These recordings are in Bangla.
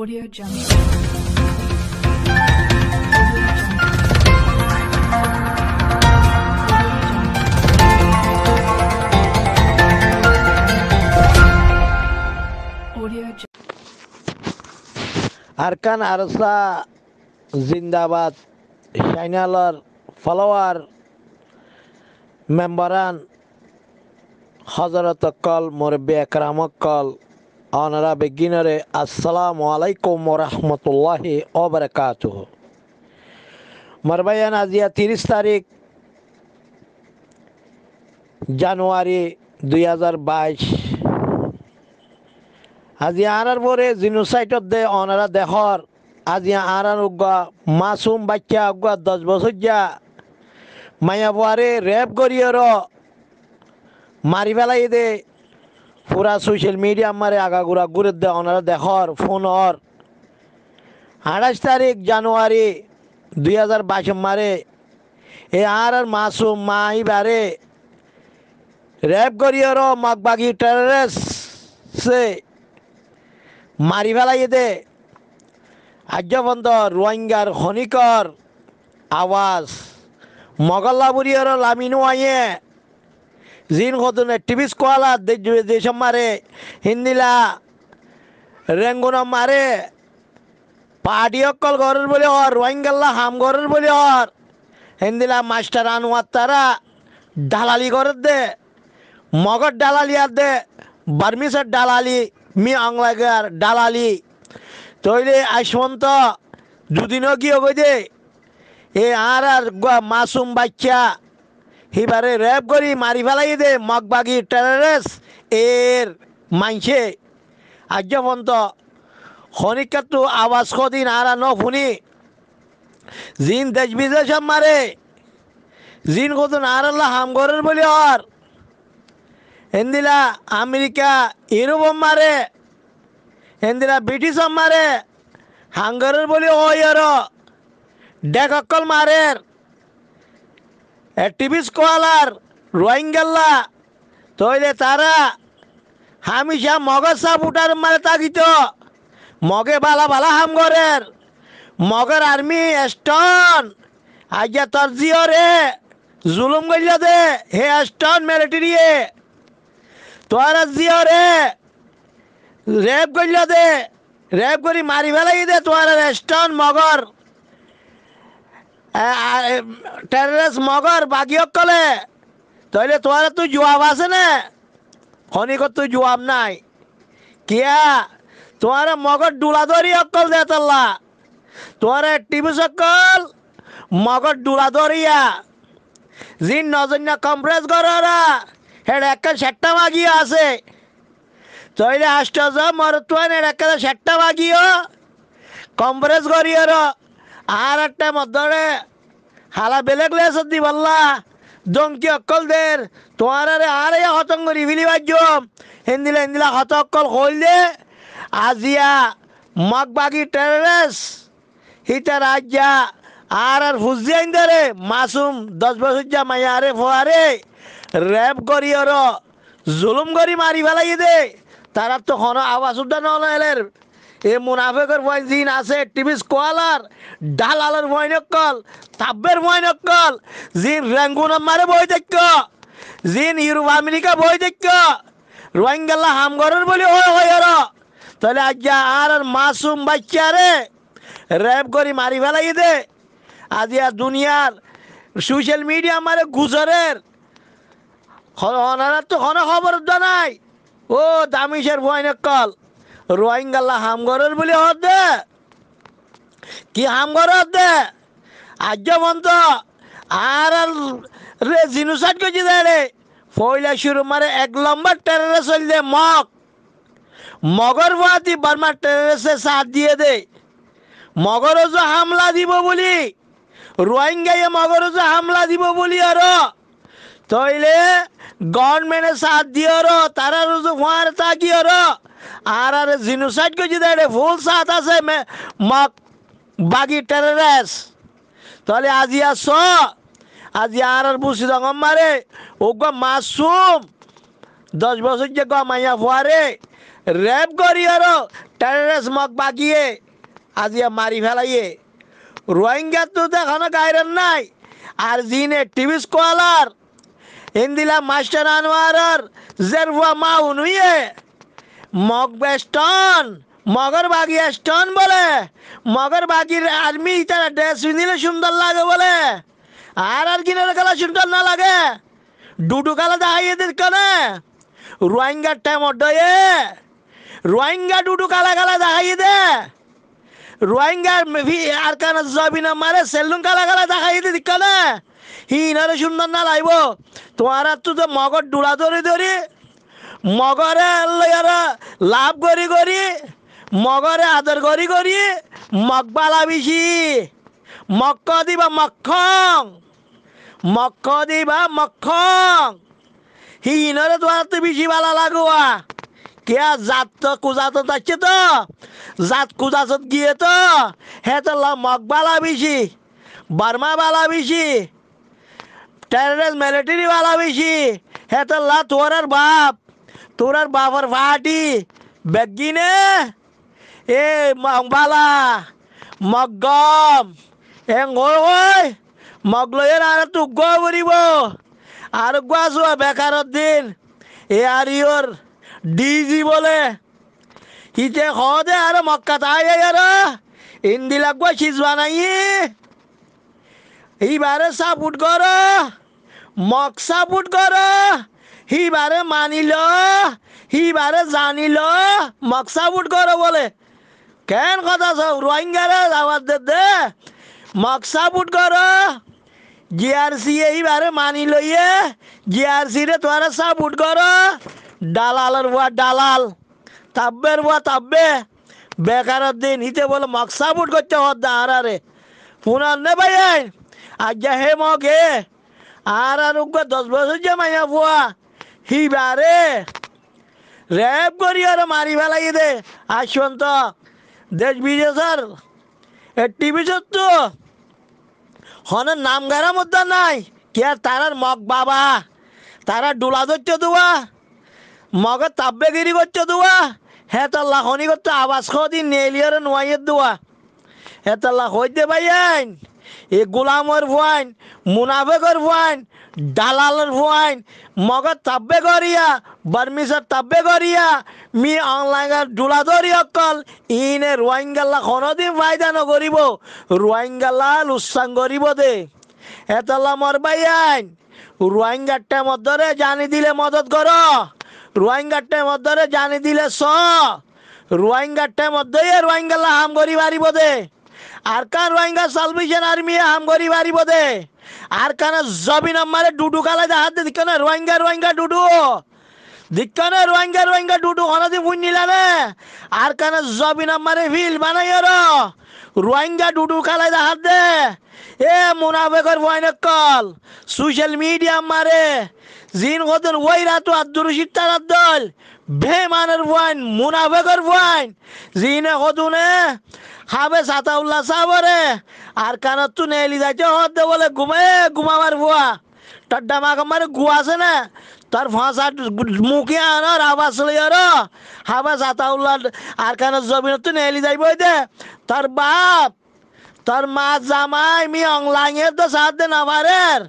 Audio Jungle. আরকান আরসা জিন্দাবাদ শাইনালর ফলোয়ার মেম্বরান হজরত কল মোরব্বী একরামক কল অনারা বিগিনারে আসসালামু আলাইকুম রহমতুল্লাহি ওবরকাত মারবায়ান আজিয়া তিরিশ তারিখ জানুয়ারি দুই হাজার বাইশ আজি আনার পরে জিনোসাইটত দে অনারা দেহর আজি আনার উগা মাসুম বাচ্চা উগা দশ বছর যা মায়া বোয়ারে রেপ করিয়র মারি ফেলাই দে পুরা সোশ্যাল মিডিয়া মারে আগাগুড়া ঘুরে দে ওনারা দেখর ফোন অর আঠাশ তারিখ জানুয়ারি দুই হাজার বাইশ মারে এ আর আর মাসুম মাই বারে র্যাব করিয়র মগবাগি টেরারেস সে মারি ফেলাই দে আর্যবন্ধ রোহিঙ্গার খনিকর আওয়াজ মগল্লাবুরিয়র লামিনু আইয়ে জিন কদন টিভিস কোয়ালা দেশম মারে হিন্দিলা রেঙ্গুন মারে পাহাড়ি অকল ঘরের বলে হর রোহিঙ্গাল্লা হাম ঘরের বলে হর হিন্দিলা মাস্টার আনোয়ার তারা ডালালি ঘরের দে মগর ডালালি আর দে বার্মিসের ডালালি মি আংলাগার ডালালি তৈরি আসমন্ত দুদিনও কি গই দে এ আর আর মাসুম বাচ্চা হিবারে র্যাব করি মারি ফেলাই দে মগবাগি টেরারেস এর মাইছে আর্যপন্ত খনিকাতু আওয়াজ কদিন আর ন ফুনি জিন দেশ বিদেশ মারে জিন কত নারাল্লা হামগরের বলি হর এন্দিলা আমেরিকা ইউরোপ মারে এন্দিলা ব্রিটিশ মারে হাঙ্গরের বলি ওই আর ডেকল মারের অ্যাক্টিভিস্ট কোয়ালার রোহিঙ্গাল্লা তৈলে তারা হামিশা মগের সাপ উঠার মারে তাকিত মগে বালা বালা হামগরের মগের আর্মি স্টন আজ্ঞা তরজিও রে জুলুম গলিয়া দে হে স্টন মিলিটারিয়ে তোরা জিও রে রেপ গলিয়া দে রেপ করি মারি ফেলাই দে তোরা স্টন মগর টেরেস মগর বাগিয়ক কলে তাইলে তোমার তো জবাব আছে না খনিক তো জবাব নাই কিয়া তোমার মগর ডুলা ধরি অকল দে তাল্লা তোমার টিভি সকল মগর ডুলা ধরিয়া যি নজন্য কম্প্রেস করারা হেড একটা সেটটা মাগিয়ে আছে তইলে আশ্চর্য মর হেড একটা সেটটা মাগিও কম্প্রেস গড়িয়ে আর একটা মধ্যরে হালা বেলেগ লেস দিবাল্লা জঙ্কি অকলদের তোমার আরে আর এই হতঙ্গ রিভিলি বাজ্য হিন্দিলা হিন্দিলা হত অকল দে আজিয়া মগবাগি টেরেস হিতা রাজ্যা আর আর ফুজি আইন্দরে মাসুম দশ বছর যা মায়ারে ফোয়ারে র্যাপ করি ওর জুলুম করি মারি ফেলাই দে তারা তো হন আওয়াজ উদ্যান হলের এ মুনাফেকের বয়ন জিন আছে টিভি স্কলার ডাল আলোর বয়নকল তাব্বের বয়নকল জিন রেঙ্গুন মারে বই দেখ জিন ইউরোপ আমেরিকা বই দেখ রোহিঙ্গাল্লা হামগরের বলি হয় হয় আর তাহলে আজ্ঞা আর মাসুম বাচ্চা রে র্যাপ করি মারি ফেলাই দে আজি আর দুনিয়ার সোশ্যাল মিডিয়া মারে গুজরের অনারা তো কোনো খবর নাই ও দামিসের বয়নকল রোহিঙ্গাল্লা হামগরের বলে হত দে কি হামগর হত দে আজ মন্ত আর আর রে জিনুসাইড করছি রে পয়লা শুরু মারে এক লম্বা টেরারে চল দে মগ মগর বাতি বার্মা টেরারেসে সাথ দিয়ে দে মগরজ হামলা দিব বলি রোহিঙ্গাইয়ে মগরজ হামলা দিব বলি আর তইলে গভর্নমেন্টের সাথ দিয়র তারা রুজু হওয়ার তা গিয়র আর আর সাইড কই যদি ফুল সাথ আছে মক বাগি টেরেস তাহলে আজি আস আজি আর আর বুসি রঙম মারে গো মাসুম দশ বছর যে মাইয়া ফুয়ারে রেপ করি আর টেরেস মক বাগিয়ে আজি মারি ফেলাইয়ে রোহিঙ্গা তো দেখানো গায়ের নাই আর জিনে টিভি স্কলার ইন্দিলা মাস্টার আনোয়ারর জেরুয়া মাউন হুইয়ে মগবে স্টন মগরবাগি স্টন বলে মগরবাগির আর্মি তার ড্রেস পিন্ধিলে সুন্দর লাগে বলে আর আর কিনের খেলা সুন্দর না লাগে ডুডু খেলা দাঁড়িয়ে দিত কেনে রোহিঙ্গার টাইম ডয়ে রোহিঙ্গা ডুডু কালা কালা দাঁড়িয়ে দে রোহিঙ্গার আর কানা জবিনা মারে সেলুন কালা কালা দেখাইয়ে দিত কেনে হিনারে সুন্দর না লাইব তোমার তো তো মগর ডুলা ধরে ধরি মগরে লাভ করি করি মগরে আদর করি করি মগবা বিশি মক্ক দিবা মক্ষং মক্ক দিবা মক্ষং হিনরে তোমার তো বেশি বালা লাগোয়া কে জাত তো কুজাতত আছে তো জাত কুজাতত গিয়ে তো হ্যাঁ তো বালা বেশি বার্মা বালা বেশি টেরোরিস্ট মিলিটারি বালা বেশি হ্যাঁ লা তোর আর বাপ তোর আর বাপর ভাটি বেগিনে এ মংবালা মগম এং ওই ওই মগলয়ের আর তু গো বলিব আর গাছ বেকারত দিন এ আর ইওর ডিজি বলে ইতে হে আর মক্কা তাই আর ইন্দিলা গুয়া সিজ নাই এইবারে সাপোর্ট করো মকশা পুট কর হিবারে মানিল হিবারে জানিল মকসা বুট কর বলে কেন কথা সব রোহিঙ্গারে আওয়াজ দে দে মকশা পুট কর জিআরসি এইবারে মানি লইয়ে জিআরসি রে তোরা সাবুট কর দালালের বুয়া দালাল তাব্বের বা তাব্বে বেকারের দিন হিতে বলে মকশা পুট করতে হদ্দা আরে পুনার নে ভাই আজ্ঞা হে মগে আর আর দশ বছর যে মাইয়া হি বারে র্যাব করি আর মারি ফেলাই দে আসন্ত দেশ বিদেশের টিভি তো হনের নাম গাড়ার মধ্যে নাই কে তারার মগ বাবা তারা ডোলা ধরছে দুয়া মগে তাব্যগিরি করছে দুয়া হ্যাঁ তার লাখনি করতে আবাস খাওয়া দিন নেলিয়ারে নোয়াইয়ের দুয়া হ্যাঁ তার লাখ হইতে পাইয়াইন এ গোলামের ভুয়াইন মুনাফেকর ভুয়াইন দালালের ভুয়াইন মগর তাব্বে করিয়া বার্মিসের তাব্বে করিয়া মি অনলাইনের ডুলা ধরি অকল ইনে রোহিঙ্গাল্লা কোনোদিন ফায়দা নগরিব রোহিঙ্গাল্লা লুসাং করিব দে এতলা মর ভাই আইন রোহিঙ্গারটা মধ্যরে জানি দিলে মদত কর রোহিঙ্গারটা মধ্যরে জানি দিলে স রোহিঙ্গারটা মধ্যে রোহিঙ্গাল্লা হাম করি পারিব দে আরকান রোহিঙ্গা সালভিশন আর্মি হাম গরি বাড়ি বোধে কানে জবি নাম্বারে ডুডু কালাই হাত দিয়ে দিকে রোহিঙ্গা রোহিঙ্গা ডুডু দিকানে রোহিঙ্গা রোহিঙ্গা ডুডু অনাদি ভুন আর কানে জবি নাম্বারে ভিল বানাই ওর রোহিঙ্গা ডুডু কালাই হাত দে এ মুনাফেকর ভয়ানক কল সোশ্যাল মিডিয়া মারে জিন কদিন ওই রাত আব্দুর তার আব্দুল বেমানের বয়ান মুনাফেকের বয়ান জিনে হতুনে হাবে সাতা উল্লা সাবরে আর কানত তু নেলি যাচ্ছে হতে বলে ঘুমে ঘুমাবার বুয়া টাড্ডা মাকে মারে গুয়াছে না তার ফাঁসা মুখে আর আবাস লইয়ার হাবে সাতা উল্লা আর কানত জমিন তু নেলি যাইব দে তার বাপ তার মা জামাই মি অংলাঙের তো সাথ দে আমারের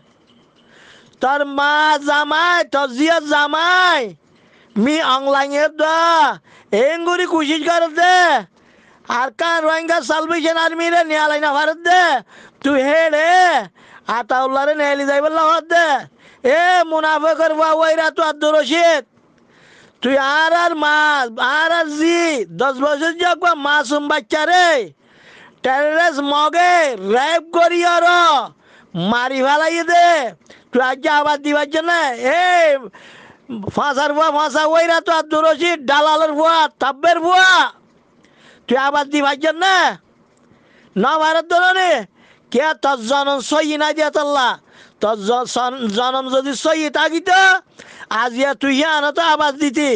তার মা জামাই তোর জিয়া জামাই মি অংলাইন এং করে কুশিস করত দে আর কা রোহিঙ্গা সালবেশন আর্মি রে নিয়ালাইনা ভারত দে তুই হে রে আতাউল্লা রে নেয়ালি যাই বললা হাত দে এ মুনাফে করবা ওই রা তুই আদর রশিদ তুই আর আর মাস আর আর জি দশ বছর যাকবা মাসুম বাচ্চা রে টেরেস মগে র্যাপ করি আর মারি ভালাই দে তুই আজকে আবার দিবার জন্য এ ফাঁসার বুয়া ফাঁসা ওই না তো আর দুরসির ডালালের বুয়া তাব্বের বুয়া তুই আবার দি ভাইজন না না ভাইরার কে তোর জনম সহি না দিয়া তাল্লা তোর জনম যদি সহি থাকিত আজিয়া তুই আনো তো আবাস দিতি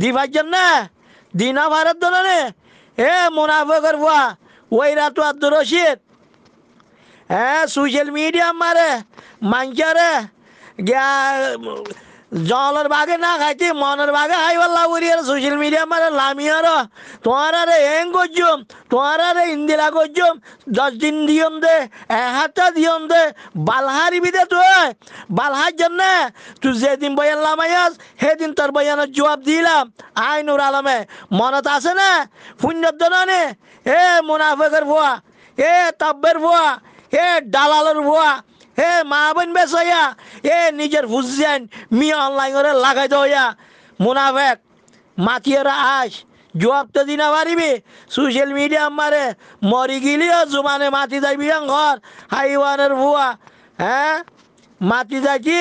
দি ভাইজন না দি না ভাইরার ধরনে এ মুনাফেকর বুয়া ওই তো আর দুরসির হ্যাঁ সোশ্যাল মিডিয়া মারে মাঞ্চারে গিয়া জলের বাগে না খাইতে মনের বাগে হাই বল্লা আর সোশ্যাল মিডিয়া মারে আর তোমার আরে এং করছম তোমার আরে ইন্দিরা করছম দশ দিন দিয়ম দে এহাতে হাতটা দিয়ম দে বালহারি বিদে তো বালহার জন্য তুই যেদিন বয়ান লামাইয়াস সেদিন তোর বয়ানের জবাব দিলাম আইনুর আলমে মনত আছে না পুণ্যর দনে এ মুনাফেকের ভুয়া এ তাব্বের ভুয়া এ ডালালের ভুয়া হে মা বোন বেশ হইয়া এ নিজের হুসেন মি অনলাইন করে লাগাই দইয়া মুনাফেক মাতিয়েরা আস জবাব তো দিনা পারিবি সোশ্যাল মিডিয়া মারে মরি গিলিও জুমানে মাতি যাইবি ঘর হাইওয়ানের ভুয়া হ্যাঁ মাতি যাইছি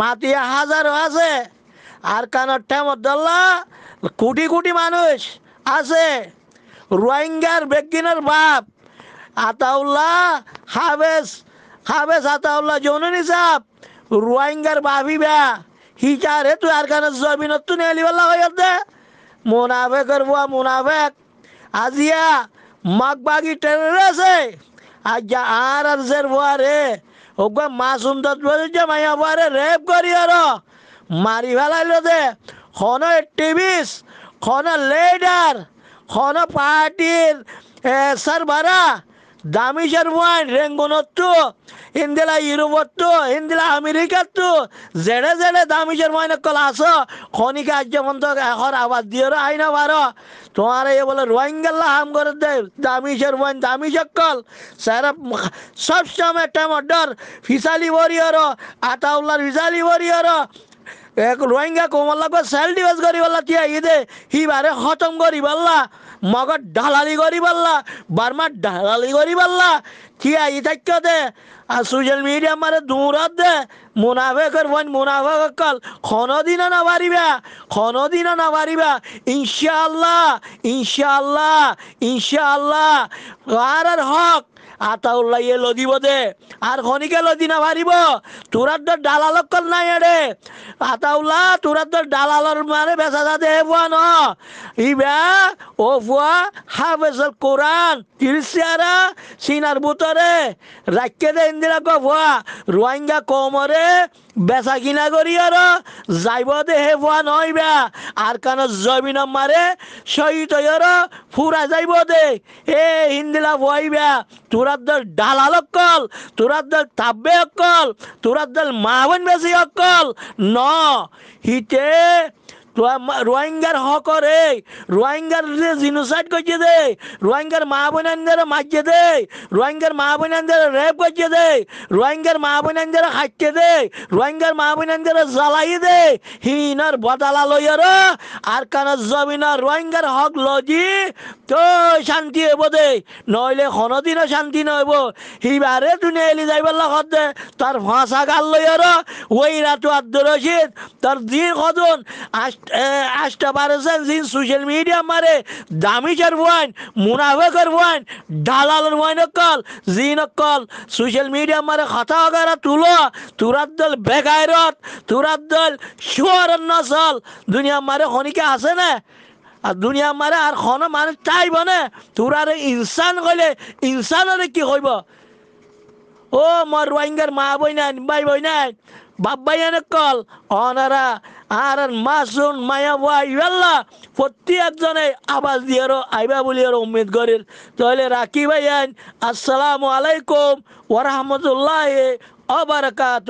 মাতি হাজারও আছে আর কানোর ঠেমর দল্লা কোটি কোটি মানুষ আছে রোহিঙ্গার বেগিনের বাপ আতাউল্লাহ হাবেস হাফেজ আতাউল্লাহ জৌননি সাহ রোহিঙ্গার ভাবিবা হিচারে তুই আর কারণে জমিনত তুই নেলিবাল্লা হয়ে দে মুনাফেকের বুয়া মুনাফেক আজিয়া মাক বাগি আছে আজ যা আর আর জের বুয়া রে ওগুয়া মাসুম দত্ত মাইয়া বুয়া রে রেপ করি আর মারি ফেলাইল দে খন টিভিস খন লেডার খন পার্টির সারবারা দামি শেরওয়ান রেঙ্গনত্তু ইন্দিলা ইউরোপত্তু ইন্দিলা আমেরিকাত্তু জেড়ে জেড়ে দামি শেরওয়ান কল আস খনিকে আজ্য মন্ত এখন আবার দিও আই না পারো তোমার এ বলে রোহিঙ্গাল্লা হাম করে দে দামি শেরওয়ান দামি সকল স্যার সব সময় টাইম অর্ডার ফিসালি আর আতাউল্লার ফিসালি বরিয়র এক রোহিঙ্গা কোমল্লা সেল ডিভাইস করি বললা তিয়া হি বারে খতম করি বললা মগর ঢালালি করি বললা বারমার ঢালালি করি বললা কি আই থাক্য দে আর সোশ্যাল মিডিয়া মারে দূর দে কর বোন মুনাফে কল দিন না পারিবা দিন না বাড়িবা ইনশাআল্লাহ ইনশাআল্লাহ ইনশাআল্লাহ আর হক আতা আতাউল্লাইয়ে লদিব দে আর খনিকে লদি না ভারিব তোরার তো কল নাই এড়ে আতাউল্লাহ তোরার তো ডালালর মারে বেচা যাতে দে ফুয়া ন ইবা ও ফুয়া হাফেজল কোরআন তিরিশিয়ারা সিনার বুতরে রাখকে দে ইন্দিরা ক ফুয়া রোহিঙ্গা কমরে বেচা কিনা করি আর যাইব দেহে পোৱা নহয়বা আর কান জমিন মারে শহীদ আর ফুরা যাইব দে এ হিন্দিলা বইবা তোরার দল ডালাল অকল তোরার দল তাব্বে অকল তোরার দল বোন বেশি অকল ন হিতে রোহিঙ্গার হক রে রোহিঙ্গার জিনোসাইড করছে দে রোহিঙ্গার মা বোনানদের মারছে দে রোহিঙ্গার মা বোনানদের রেপ করছে দে রোহিঙ্গার মা বোনানদের হাঁটছে দে রোহিঙ্গার মা বোনানদের জ্বালাই দে হিনার বদালা লই আর আর কান জমিন রোহিঙ্গার হক লজি তো শান্তি হইব দে নইলে কোনদিনও শান্তি নহব সিবারে তুমি এলি যাইবার লগত দে তার ফাঁসা গাল লই আর ওই রাতু আব্দুর রশিদ তার দিন কজন আজ আষ্টাবারসেন জিন সোশ্যাল মিডিয়া মারে চার ওয়াইন মুনাফেকের ওয়াইন ডালালের ওয়াইন কল জিন কল সোশ্যাল মিডিয়া মারে কথা ওগারা তুলো তুরাত দল বেগায়রত তুরাত দল শুয়ার নসল দুনিয়া মারে খনিকে আছে না আর দুনিয়া মারে আর খন মানুষ চাইব না তোরার ইনসান কইলে ইনসানের কি কইব ও মর রোহিঙ্গার মা বই নাই ভাই বই নাই বাপ ভাই কল অনারা আর মাসুন মায়া ভাই আল্লাহ প্রতি একজনে আবাস দিয়ে আরো আইবা বলি আরো উম্মিদ করিল তাহলে রাখি ভাই আসসালামু আলাইকুম ওরহমতুল্লাহ অবরকাত